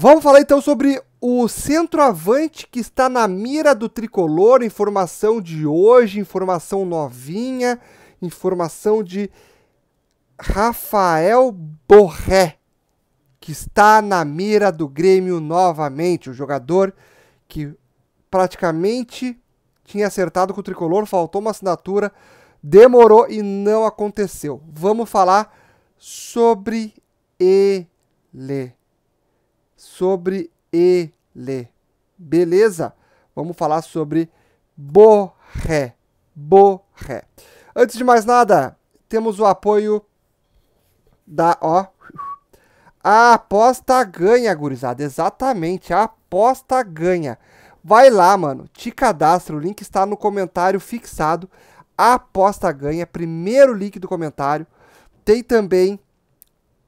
Vamos falar então sobre o centroavante que está na mira do tricolor, informação de hoje, informação novinha, informação de Rafael Borré, que está na mira do Grêmio novamente, o jogador que praticamente tinha acertado com o tricolor, faltou uma assinatura, demorou e não aconteceu. Vamos falar sobre ele sobre ele. Beleza? Vamos falar sobre borré. Borré. Antes de mais nada, temos o apoio da, ó, a aposta ganha, gurizada. Exatamente, a aposta ganha. Vai lá, mano. Te cadastra. O link está no comentário fixado. A aposta ganha. Primeiro link do comentário. Tem também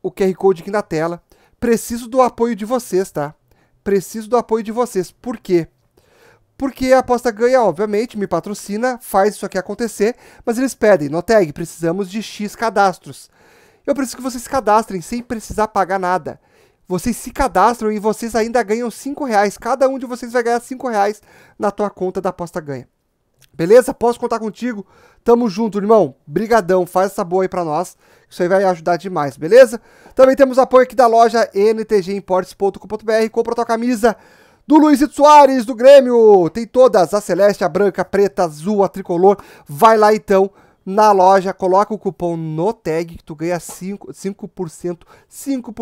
o QR Code aqui na tela preciso do apoio de vocês, tá? Preciso do apoio de vocês. Por quê? Porque a aposta ganha, obviamente, me patrocina, faz isso aqui acontecer, mas eles pedem, no tag, precisamos de X cadastros. Eu preciso que vocês cadastrem sem precisar pagar nada. Vocês se cadastram e vocês ainda ganham 5 reais. Cada um de vocês vai ganhar 5 reais na tua conta da aposta ganha. Beleza? Posso contar contigo? Tamo junto, irmão. Brigadão. Faz essa boa aí pra nós. Isso aí vai ajudar demais, beleza? Também temos apoio aqui da loja ntgimportes.com.br. Compra tua camisa do Luizito Soares, do Grêmio. Tem todas, a celeste, a branca, a preta, a azul, a tricolor. Vai lá então na loja, coloca o cupom no tag que tu ganha 5%, 5%, 5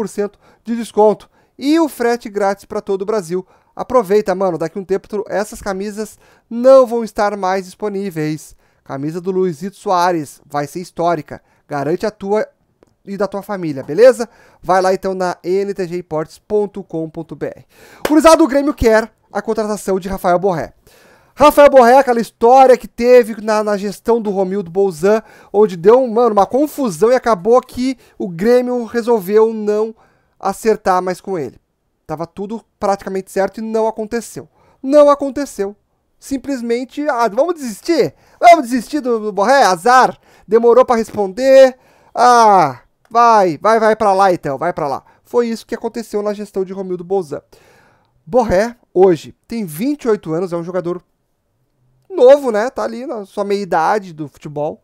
de desconto e o frete grátis para todo o Brasil. Aproveita, mano, daqui um tempo essas camisas não vão estar mais disponíveis. Camisa do Luizito Soares vai ser histórica. Garante a tua e da tua família, beleza? Vai lá então na ntgimportes.com.br. Curizado, o Grêmio quer a contratação de Rafael Borré. Rafael Borré, aquela história que teve na, na gestão do Romildo Bolzan, onde deu mano, uma confusão e acabou que o Grêmio resolveu não acertar mais com ele. Tava tudo praticamente certo e não aconteceu. Não aconteceu. Simplesmente, ah, vamos desistir? Vamos desistir do, do Borré? Azar. Demorou para responder. Ah, vai, vai, vai para lá então, vai para lá. Foi isso que aconteceu na gestão de Romildo Bolzan. Borré, hoje, tem 28 anos, é um jogador novo, né? Tá ali na sua meia-idade do futebol.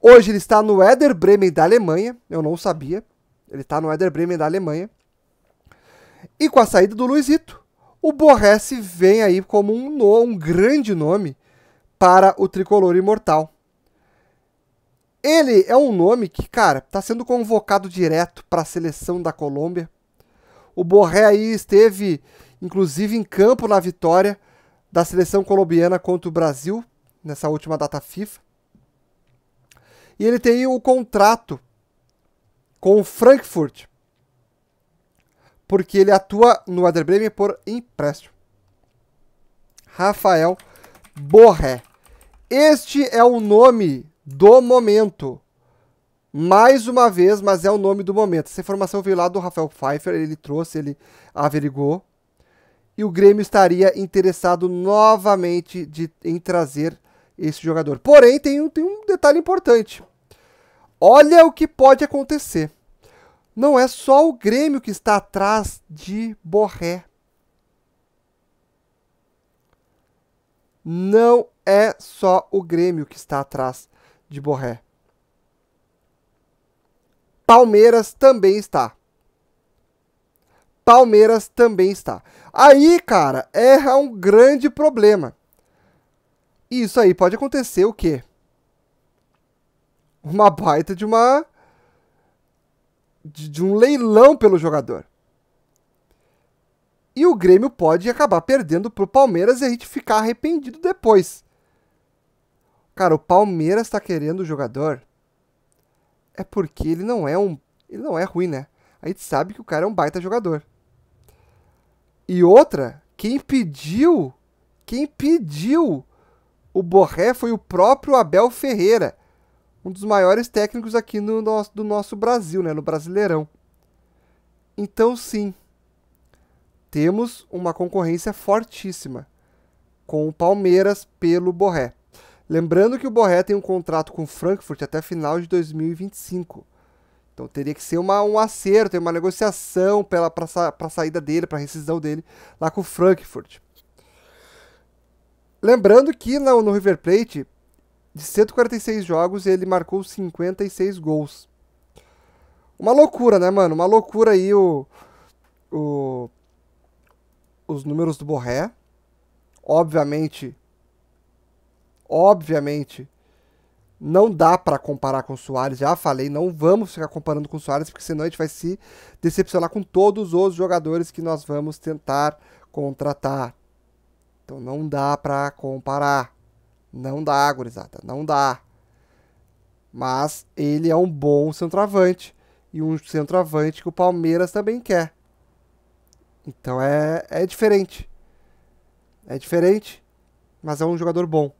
Hoje ele está no Eder Bremen da Alemanha, eu não sabia. Ele está no Werder Bremen da Alemanha. E com a saída do Luizito, o Borré se vem aí como um, no, um grande nome para o tricolor imortal. Ele é um nome que, cara, está sendo convocado direto para a seleção da Colômbia. O Borré aí esteve, inclusive, em campo na vitória da seleção colombiana contra o Brasil nessa última data FIFA. E ele tem o contrato com o Frankfurt, porque ele atua no Werder Bremen por empréstimo. Rafael Borré. Este é o nome do momento. Mais uma vez, mas é o nome do momento. Essa informação veio lá do Rafael Pfeiffer, ele trouxe, ele averigou. E o Grêmio estaria interessado novamente de, em trazer esse jogador. Porém, tem um, tem um detalhe importante. Olha o que pode acontecer. Não é só o Grêmio que está atrás de Borré. Não é só o Grêmio que está atrás de Borré. Palmeiras também está. Palmeiras também está. Aí, cara, é um grande problema. Isso aí pode acontecer o quê? uma baita de uma. de, de um leilão pelo jogador. E o Grêmio pode acabar perdendo pro Palmeiras e a gente ficar arrependido depois. Cara, o Palmeiras tá querendo o jogador. É porque ele não é um. Ele não é ruim, né? A gente sabe que o cara é um baita jogador. E outra, quem pediu, quem pediu o Borré foi o próprio Abel Ferreira, um dos maiores técnicos aqui no nosso, do nosso Brasil, né, no Brasileirão. Então, sim, temos uma concorrência fortíssima com o Palmeiras pelo Borré. Lembrando que o Borré tem um contrato com o Frankfurt até final de 2025. Então teria que ser uma, um acerto, uma negociação para a saída dele, para a rescisão dele lá com o Frankfurt. Lembrando que no, no River Plate de 146 jogos, ele marcou 56 gols. Uma loucura, né, mano? Uma loucura aí o, o, os números do Borré. Obviamente, obviamente, não dá para comparar com o Soares. Já falei, não vamos ficar comparando com o Soares, porque senão a gente vai se decepcionar com todos os jogadores que nós vamos tentar contratar. Então não dá para comparar. Não dá, gurizada, não dá. Mas ele é um bom centroavante. E um centroavante que o Palmeiras também quer. Então é, é diferente. É diferente, mas é um jogador bom.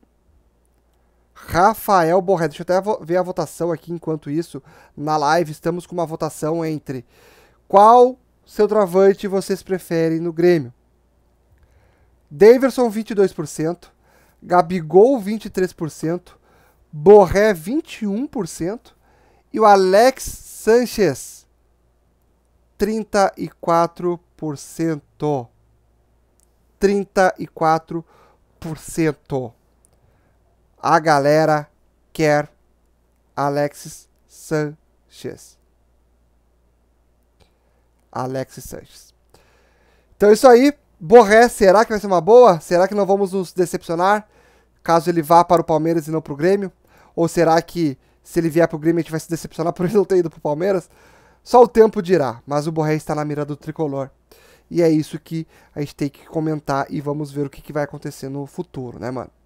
Rafael Borré, deixa eu até ver a votação aqui enquanto isso. Na live estamos com uma votação entre qual centroavante vocês preferem no Grêmio. Daverson 22%, Gabigol 23%, Borré 21% e o Alex Sanchez 34%. 34%. A galera quer Alexis Sanchez. Alexis Sanchez. Então é isso aí. Borré, será que vai ser uma boa? Será que não vamos nos decepcionar caso ele vá para o Palmeiras e não para o Grêmio? Ou será que se ele vier para o Grêmio a gente vai se decepcionar por ele não ter ido para o Palmeiras? Só o tempo dirá, mas o Borré está na mira do tricolor. E é isso que a gente tem que comentar e vamos ver o que, que vai acontecer no futuro, né, mano?